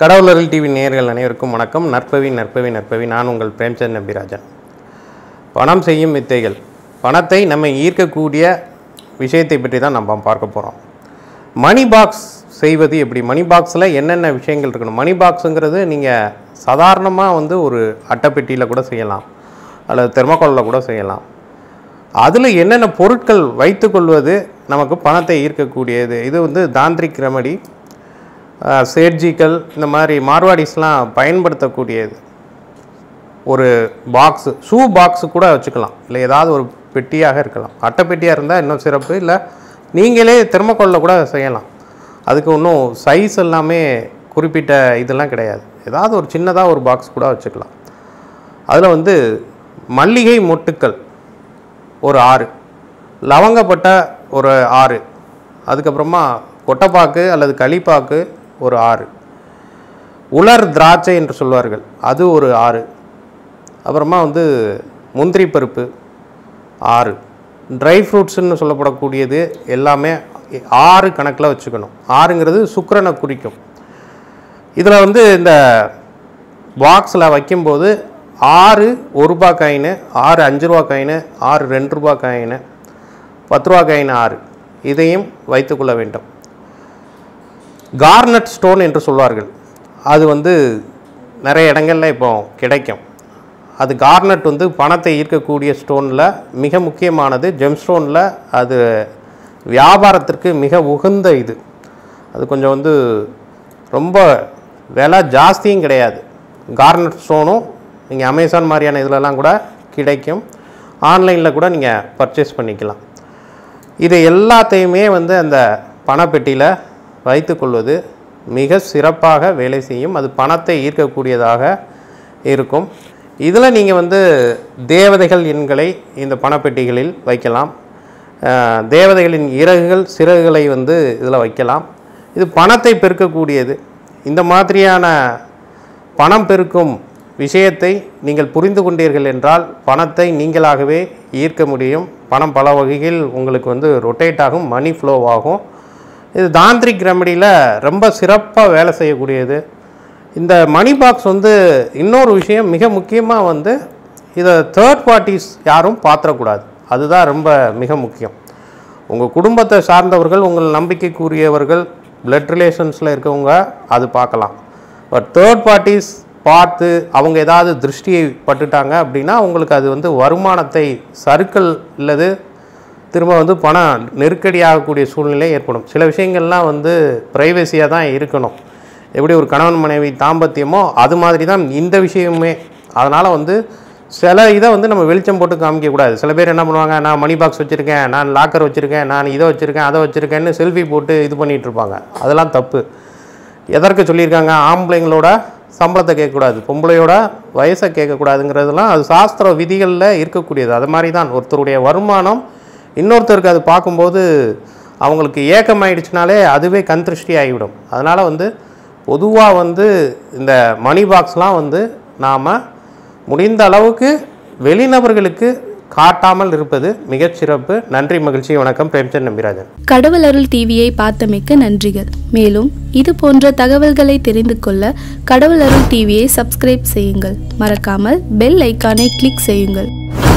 கடவுளர்கள் TV நேர்கள் அனைவருக்கும் வணக்கம் நற்பவி நற்பவி நற்பவி நான் உங்கள் பிரேம்சந்த் நம்பிராஜன் பணம் செய்யும் வித்தைகள் பணத்தை நம்ம ஈர்க்கக்கூடிய விஷயத்தை பற்றி தான் நம்ம பார்க்க போகிறோம் மணி பாக்ஸ் செய்வது எப்படி மணி பாக்ஸில் என்னென்ன விஷயங்கள் இருக்கணும் மணி பாக்ஸுங்கிறது நீங்கள் சாதாரணமாக வந்து ஒரு அட்டைப்பெட்டியில் கூட செய்யலாம் அல்லது தெர்மக்கோலில் கூட செய்யலாம் அதில் என்னென்ன பொருட்கள் வைத்துக்கொள்வது நமக்கு பணத்தை ஈர்க்கக்கூடியது இது வந்து தாந்திரிக் ரெமடி சேர்ஜிக்கல் இந்த மாதிரி மார்வாடிஸ்லாம் பயன்படுத்தக்கூடியது ஒரு பாக்ஸு ஷூ பாக்ஸு கூட வச்சுக்கலாம் இல்லை ஏதாவது ஒரு பெட்டியாக இருக்கலாம் அட்டை பெட்டியாக இருந்தால் இன்னும் சிறப்பு இல்லை நீங்களே திரும்பக்கொள்ள கூட செய்யலாம் அதுக்கு ஒன்றும் சைஸ் எல்லாமே குறிப்பிட்ட இதெல்லாம் கிடையாது ஏதாவது ஒரு சின்னதாக ஒரு பாக்ஸ் கூட வச்சுக்கலாம் அதில் வந்து மல்லிகை மொட்டுக்கள் ஒரு ஆறு லவங்கப்பட்ட ஒரு ஆறு அதுக்கப்புறமா கொட்டைப்பாக்கு அல்லது களிப்பாக்கு ஒரு ஆறு உலர் திராட்சை என்று சொல்வார்கள் அது ஒரு ஆறு அப்புறமா வந்து முந்திரி பருப்பு ஆறு ட்ரை ஃப்ரூட்ஸ்ன்னு சொல்லப்படக்கூடியது எல்லாமே ஆறு கணக்கில் வச்சுக்கணும் ஆறுங்கிறது சுக்கரனை குறிக்கும் இதில் வந்து இந்த பாக்ஸில் வைக்கும்போது ஆறு ஒரு ரூபா காயின் ஆறு அஞ்சு ரூபா காயின் ஆறு ரெண்டு ரூபா காயின் பத்து ரூபா காயின் ஆறு இதையும் வைத்துக்கொள்ள வேண்டும் கார்னட் ஸ்டோன் என்று சொல்வார்கள் அது வந்து நிறைய இடங்களில் இப்போ கிடைக்கும் அது கார்னட் வந்து பணத்தை ஈர்க்கக்கூடிய ஸ்டோனில் மிக முக்கியமானது ஜெம் ஸ்டோனில் அது வியாபாரத்திற்கு மிக உகந்த இது அது கொஞ்சம் வந்து ரொம்ப விலை ஜாஸ்தியும் கிடையாது கார்னட் ஸ்டோனும் நீங்கள் அமேசான் மாதிரியான இதிலலாம் கூட கிடைக்கும் ஆன்லைனில் கூட நீங்கள் பர்ச்சேஸ் பண்ணிக்கலாம் இது எல்லாத்தையுமே வந்து அந்த பணப்பெட்டியில் வைத்துக்கொள்வது மிக சிறப்பாக வேலை செய்யும் அது பணத்தை ஈர்க்கக்கூடியதாக இருக்கும் இதில் நீங்கள் வந்து தேவதைகள் எண்களை இந்த பணப்பெட்டிகளில் வைக்கலாம் தேவதைகளின் இறகுகள் சிறகுகளை வந்து இதில் வைக்கலாம் இது பணத்தை பெருக்கக்கூடியது இந்த மாதிரியான பணம் பெருக்கும் விஷயத்தை நீங்கள் புரிந்து கொண்டீர்கள் என்றால் பணத்தை நீங்களாகவே ஈர்க்க முடியும் பணம் பல வகையில் உங்களுக்கு வந்து ரொட்டேட் ஆகும் மணி ஃப்ளோ ஆகும் இது தாந்திரிக் ரெமடியில் ரொம்ப சிறப்பாக வேலை செய்யக்கூடியது இந்த மணி பாக்ஸ் வந்து இன்னொரு விஷயம் மிக முக்கியமாக வந்து இதை தேர்ட் பார்ட்டிஸ் யாரும் பாத்திரக்கூடாது அதுதான் ரொம்ப மிக முக்கியம் உங்கள் குடும்பத்தை சார்ந்தவர்கள் உங்கள் நம்பிக்கைக்குரியவர்கள் பிளட் ரிலேஷன்ஸில் இருக்கவங்க அது பார்க்கலாம் பட் தேர்ட் பார்ட்டிஸ் பார்த்து அவங்க ஏதாவது திருஷ்டியை பட்டுட்டாங்க அப்படின்னா உங்களுக்கு அது வந்து வருமானத்தை சருக்கள் இல்லது திரும்ப வந்து பணம் நெருக்கடியாகக்கூடிய சூழ்நிலை ஏற்படும் சில விஷயங்கள்லாம் வந்து ப்ரைவசியாக தான் இருக்கணும் எப்படி ஒரு கணவன் மனைவி தாம்பத்தியமோ அது மாதிரி தான் இந்த விஷயமே அதனால் வந்து சில இதை வந்து நம்ம வெளிச்சம் போட்டு காமிக்கக்கூடாது சில பேர் என்ன பண்ணுவாங்க நான் மணி பாக்ஸ் வச்சுருக்கேன் நான் லாக்கர் வச்சுருக்கேன் நான் இதை வச்சுருக்கேன் அதை வச்சுருக்கேன்னு செல்ஃபி போட்டு இது பண்ணிகிட்ருப்பாங்க அதெல்லாம் தப்பு எதற்கு சொல்லியிருக்காங்க ஆம்பளைங்களோட சம்பளத்தை கேட்கக்கூடாது பொம்பளையோட வயசை கேட்கக்கூடாதுங்கிறதுலாம் அது சாஸ்திர விதிகளில் இருக்கக்கூடியது அது மாதிரி தான் ஒருத்தருடைய வருமானம் இன்னொருத்தருக்கு அது பார்க்கும்போது அவங்களுக்கு ஏக்கம் ஆயிடுச்சுனாலே அதுவே கண் திருஷ்டி ஆகிவிடும் அதனால் வந்து பொதுவாக வந்து இந்த மணி பாக்ஸ்லாம் வந்து நாம் முடிந்த அளவுக்கு வெளிநபர்களுக்கு காட்டாமல் இருப்பது மிகச்சிறப்பு நன்றி மகிழ்ச்சி வணக்கம் பிரேம்சந்த் நம்பிராஜன் கடவுள் அருள் டிவியை மிக்க நன்றிகள் மேலும் இது போன்ற தகவல்களை தெரிந்து கொள்ள கடவுள் அருள் டிவியை சப்ஸ்கிரைப் செய்யுங்கள் மறக்காமல் பெல் ஐக்கானை கிளிக் செய்யுங்கள்